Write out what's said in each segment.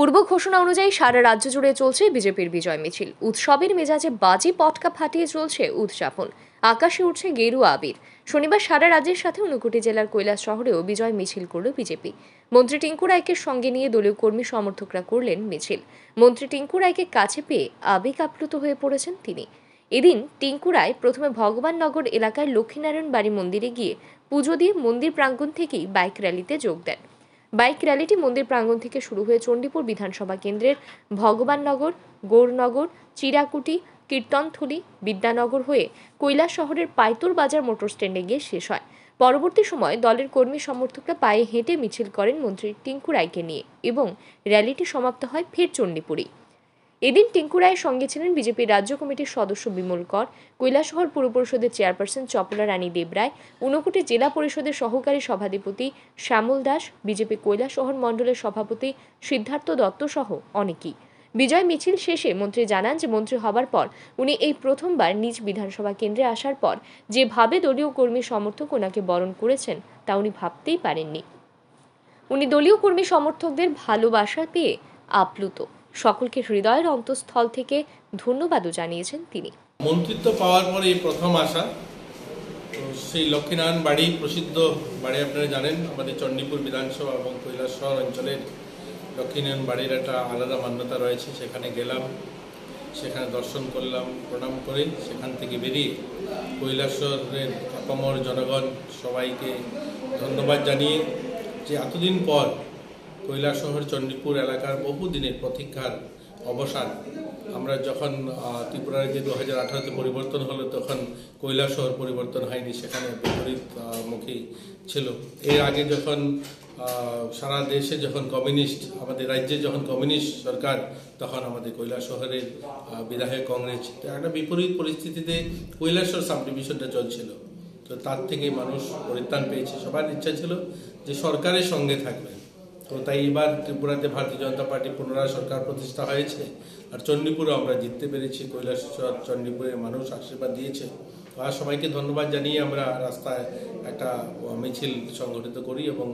পূর্ব ঘোষণা অনুযায়ী সারা রাজ্য জুড়ে চলছে বিজেপির বিজয় মিছিল উৎসবের মেজাজে বাজি পটকা ফাটিয়ে চলছে উদযাপন আকাশে উঠছে গেরুয়া আবির শনিবার সারা রাজ্যের সাথে ঊনকোটি জেলার কৈলাস শহরেও বিজয় মিছিল করল বিজেপি মন্ত্রী টিঙ্কু রায়কে সঙ্গে নিয়ে দলীয় কর্মী সমর্থকরা করলেন মিছিল মন্ত্রী টিঙ্কু রায়কে কাছে পেয়ে আবেগ আপ্লুত হয়ে পড়েছেন তিনি এদিন টিঙ্কু রায় প্রথমে ভগবাননগর এলাকার লক্ষ্মীনারায়ণ বাড়ি মন্দিরে গিয়ে পুজো দিয়ে মন্দির প্রাঙ্গণ থেকেই বাইক র্যালিতে যোগ দেন বাইক র্যালিটি মন্দির প্রাঙ্গণ থেকে শুরু হয়ে চণ্ডীপুর বিধানসভা কেন্দ্রের ভগবাননগর গৌরনগর চিরাকুটি কীর্তনথলি বিদ্যানগর হয়ে কৈলাস শহরের পাইতুর বাজার মোটর স্ট্যান্ডে গিয়ে শেষ হয় পরবর্তী সময় দলের কর্মী সমর্থকরা পায়ে হেঁটে মিছিল করেন মন্ত্রী টিঙ্কু রায়কে নিয়ে এবং র্যালিটি সমাপ্ত হয় ফের চণ্ডীপুরেই এদিন টিঙ্কু রায়ের সঙ্গে ছিলেন বিজেপির রাজ্য কমিটির সদস্য বিমল কর কৈলাসহর পুর পরিষদের চেয়ারপারসন চপলা রানী দেবরায় ঊনকোটি জেলা পরিষদের সহকারী সভাধিপতি শ্যামল দাস বিজেপি কৈলাসহর মণ্ডলের সভাপতি সিদ্ধার্থ দত্ত সহ অনেকেই বিজয় মিছিল শেষে মন্ত্রী জানান যে মন্ত্রী হবার পর উনি এই প্রথমবার নিজ বিধানসভা কেন্দ্রে আসার পর যেভাবে দলীয় কর্মী সমর্থক ওনাকে বরণ করেছেন তা উনি ভাবতেই পারেননি উনি দলীয় কর্মী সমর্থকদের ভালোবাসা পেয়ে আপ্লুত সকলকে হৃদয়ের অন্তঃস্থল থেকে ধন্যবাদও জানিয়েছেন তিনি মন্ত্রিত্ব পাওয়ার পরে এই প্রথম আসা তো সেই লক্ষ্মীনারায়ণ বাড়ি প্রসিদ্ধ বাড়ি আপনারা জানেন আমাদের চণ্ডীপুর বিধানসভা এবং শহর অঞ্চলের লক্ষ্মীনারায়ণ বাড়ির একটা আলাদা মান্যতা রয়েছে সেখানে গেলাম সেখানে দর্শন করলাম প্রণাম করে সেখান থেকে বেরিয়ে কৈলাসহরের অপমর জনগণ সবাইকে ধন্যবাদ জানিয়ে যে এতদিন পর কৈলাসহর চণ্ডীপুর এলাকার বহুদিনের প্রতীক্ষার অবসান আমরা যখন ত্রিপুরার যে দু হাজার আঠারোতে পরিবর্তন হলো তখন কৈলাসহর পরিবর্তন হয়নি সেখানে বিপরীতমুখী ছিল এর আগে যখন সারা দেশে যখন কমিউনিস্ট আমাদের রাজ্যে যখন কমিউনিস্ট সরকার তখন আমাদের কৈলাসহরের শহরের বিধায়ক কংগ্রেস একটা বিপরীত পরিস্থিতিতে কৈলাসর সাবডিভিশনটা চলছিল তো তার থেকে মানুষ পরিত্রাণ পেয়েছে সবার ইচ্ছা ছিল যে সরকারের সঙ্গে থাকবেন তো তাই এবার ত্রিপুরাতে ভারতীয় জনতা পার্টি পুনরায় সরকার প্রতিষ্ঠা হয়েছে আর চণ্ডীপুরে আমরা জিততে পেরেছি কৈলাসচর চণ্ডীপুরে মানুষ আশীর্বাদ দিয়েছে তো আর সবাইকে ধন্যবাদ জানিয়ে আমরা রাস্তায় একটা মিছিল সংগঠিত করি এবং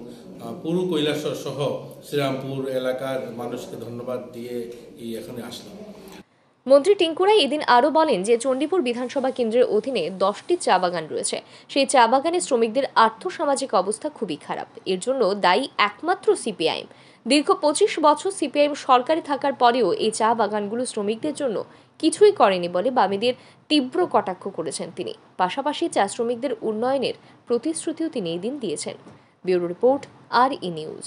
পুরো কৈলাসর সহ শ্রীরামপুর এলাকার মানুষকে ধন্যবাদ দিয়ে এই এখানে আসলাম মন্ত্রী টিঙ্কুরা এদিন আরও বলেন যে চণ্ডীপুর বিধানসভা কেন্দ্রের অধীনে দশটি চা বাগান রয়েছে সেই চা বাগানে শ্রমিকদের আর্থসামাজিক অবস্থা খুবই খারাপ এর জন্য দায়ী একমাত্র সিপিআইএম দীর্ঘ পঁচিশ বছর সিপিআইএম সরকারে থাকার পরেও এই চা বাগানগুলো শ্রমিকদের জন্য কিছুই করেনি বলে বামেদের তীব্র কটাক্ষ করেছেন তিনি পাশাপাশি চা শ্রমিকদের উন্নয়নের প্রতিশ্রুতিও তিনি এদিন দিয়েছেন ব্যুরো রিপোর্ট আর ই নিউজ